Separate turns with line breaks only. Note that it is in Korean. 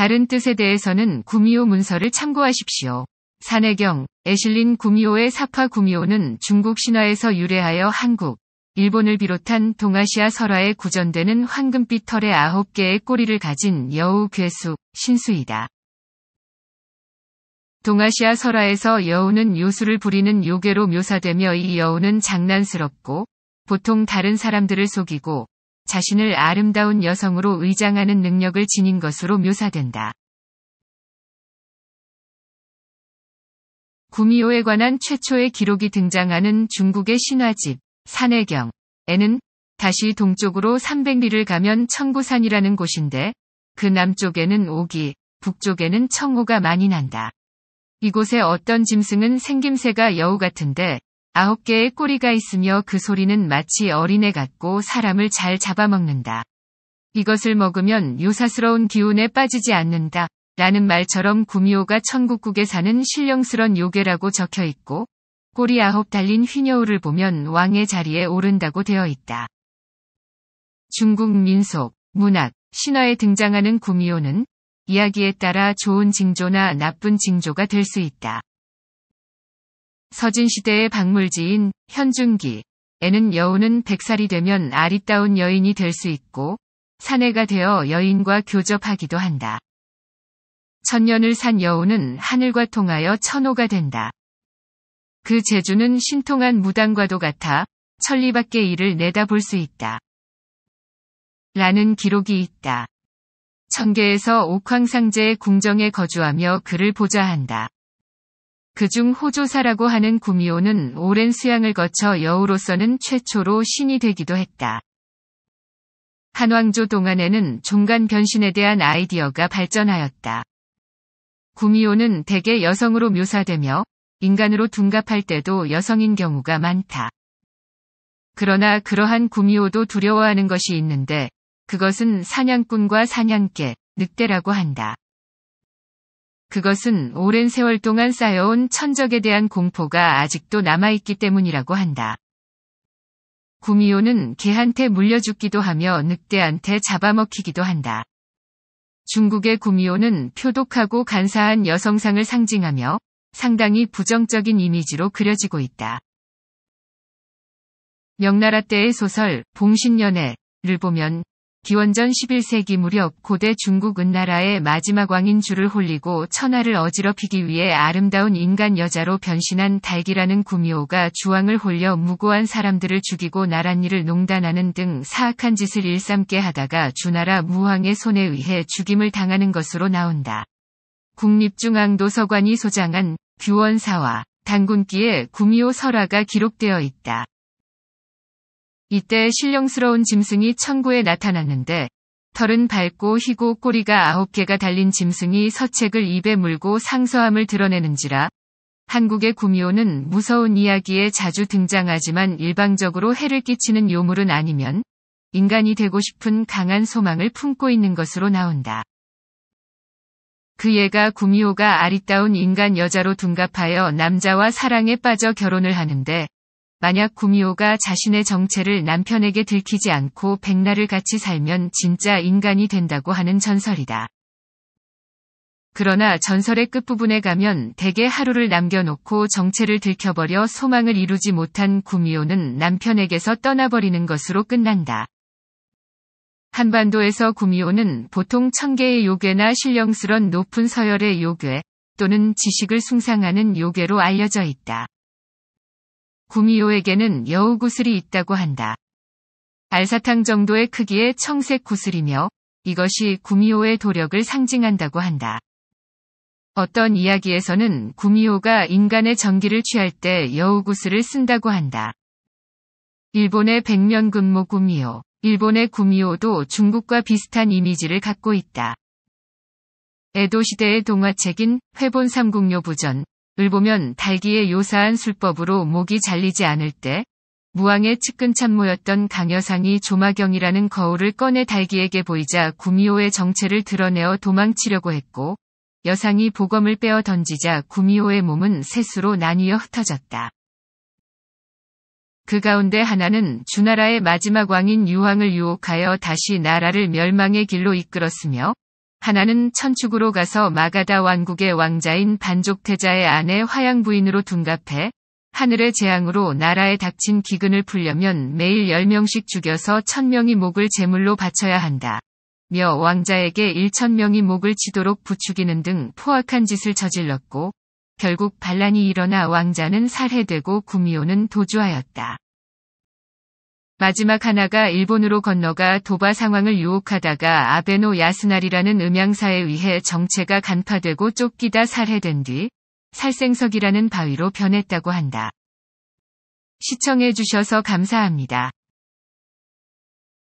다른 뜻에 대해서는 구미호 문서를 참고하십시오. 산해경, 애실린 구미호의 사파 구미호는 중국 신화에서 유래하여 한국, 일본을 비롯한 동아시아 설화에 구전되는 황금빛 털의 아홉 개의 꼬리를 가진 여우 괴수, 신수이다. 동아시아 설화에서 여우는 요술을 부리는 요괴로 묘사되며 이 여우는 장난스럽고 보통 다른 사람들을 속이고 자신을 아름다운 여성으로 의장하는 능력을 지닌 것으로 묘사된다. 구미호에 관한 최초의 기록이 등장하는 중국의 신화집 산해경에는 다시 동쪽으로 300리를 가면 청구산이라는 곳인데 그 남쪽에는 오기, 북쪽에는 청호가 많이 난다. 이곳에 어떤 짐승은 생김새가 여우 같은데 아홉 개의 꼬리가 있으며 그 소리는 마치 어린애 같고 사람을 잘 잡아먹는다. 이것을 먹으면 요사스러운 기운에 빠지지 않는다. 라는 말처럼 구미호가 천국국에 사는 신령스런 요괴라고 적혀 있고 꼬리 아홉 달린 휘녀우를 보면 왕의 자리에 오른다고 되어 있다. 중국 민속, 문학, 신화에 등장하는 구미호는 이야기에 따라 좋은 징조나 나쁜 징조가 될 수 있다. 서진시대의 박물지인 현중기에는 여우는 백살이 되면 아리따운 여인이 될 수 있고 사내가 되어 여인과 교접하기도 한다. 천년을 산 여우는 하늘과 통하여 천호가 된다. 그 재주는 신통한 무당과도 같아 천리 밖에 일을 내다볼 수 있다. 라는 기록이 있다. 천계에서 옥황상제의 궁정에 거주하며 그를 보좌한다. 그중 호조사라고 하는 구미호는 오랜 수양을 거쳐 여우로서는 최초로 신이 되기도 했다. 한왕조 동안에는 종간 변신에 대한 아이디어가 발전하였다. 구미호는 대개 여성으로 묘사되며 인간으로 둔갑할 때도 여성인 경우가 많다. 그러나 그러한 구미호도 두려워하는 것이 있는데 그것은 사냥꾼과 사냥개, 늑대라고 한다. 그것은 오랜 세월 동안 쌓여온 천적에 대한 공포가 아직도 남아있기 때문이라고 한다. 구미호는 개한테 물려 죽기도 하며 늑대한테 잡아먹히기도 한다. 중국의 구미호는 표독하고 간사한 여성상을 상징하며 상당히 부정적인 이미지로 그려지고 있다. 명나라 때의 소설 봉신연애를 보면 기원전 11세기 무렵 고대 중국 은나라의 마지막 왕인 주를 홀리고 천하를 어지럽히기 위해 아름다운 인간 여자로 변신한 달기라는 구미호가 주왕을 홀려 무고한 사람들을 죽이고 나랏일을 농단하는 등 사악한 짓을 일삼게 하다가 주나라 무왕의 손에 의해 죽임을 당하는 것으로 나온다. 국립중앙도서관이 소장한 규원사와 당군기에 구미호 설화가 기록되어 있다. 이때 신령스러운 짐승이 천구에 나타났는데 털은 밝고 희고 꼬리가 아홉 개가 달린 짐승이 서책을 입에 물고 상서함을 드러내는지라 한국의 구미호는 무서운 이야기에 자주 등장하지만 일방적으로 해를 끼치는 요물은 아니면 인간이 되고 싶은 강한 소망을 품고 있는 것으로 나온다. 그애가 구미호가 아리따운 인간 여자로 둔갑하여 남자와 사랑에 빠져 결혼을 하는데 만약 구미호가 자신의 정체를 남편에게 들키지 않고 백날을 같이 살면 진짜 인간이 된다고 하는 전설이다. 그러나 전설의 끝부분에 가면 대개 하루를 남겨놓고 정체를 들켜버려 소망을 이루지 못한 구미호는 남편에게서 떠나버리는 것으로 끝난다. 한반도에서 구미호는 보통 천개의 요괴나 신령스런 높은 서열의 요괴 또는 지식을 숭상하는 요괴로 알려져 있다. 구미호에게는 여우구슬이 있다고 한다. 알사탕 정도의 크기의 청색 구슬이며 이것이 구미호의 도력을 상징한다고 한다. 어떤 이야기에서는 구미호가 인간의 전기를 취할 때 여우구슬을 쓴다고 한다. 일본의 백면근무 구미호, 일본의 구미호도 중국과 비슷한 이미지를 갖고 있다. 에도 시대의 동화책인 회본 삼국요 부전, 을 보면 달기의 요사한 술법으로 목이 잘리지 않을 때 무왕의 측근참 모였던 강여상이 조마경이라는 거울을 꺼내 달기에게 보이자 구미호의 정체를 드러내어 도망치려고 했고 여상이 보검을 빼어 던지자 구미호의 몸은 셋으로 나뉘어 흩어졌다. 그 가운데 하나는 주나라의 마지막 왕인 유황을 유혹하여 다시 나라를 멸망의 길로 이끌었으며 하나는 천축으로 가서 마가다 왕국의 왕자인 반족태자의 아내 화양 부인으로 둔갑해 하늘의 재앙으로 나라에 닥친 기근을 풀려면 매일 10명씩 죽여서 1000명이 목을 제물로 바쳐야 한다. 며 왕자에게 1000명이 목을 치도록 부추기는 등 포악한 짓을 저질렀고 결국 반란이 일어나 왕자는 살해되고 구미호는 도주하였다. 마지막 하나가 일본으로 건너가 도바 상황을 유혹하다가 아베노 야스나리라는 음양사에 의해 정체가 간파되고 쫓기다 살해된 뒤 살생석이라는 바위로 변했다고 한다. 시청해주셔서 감사합니다.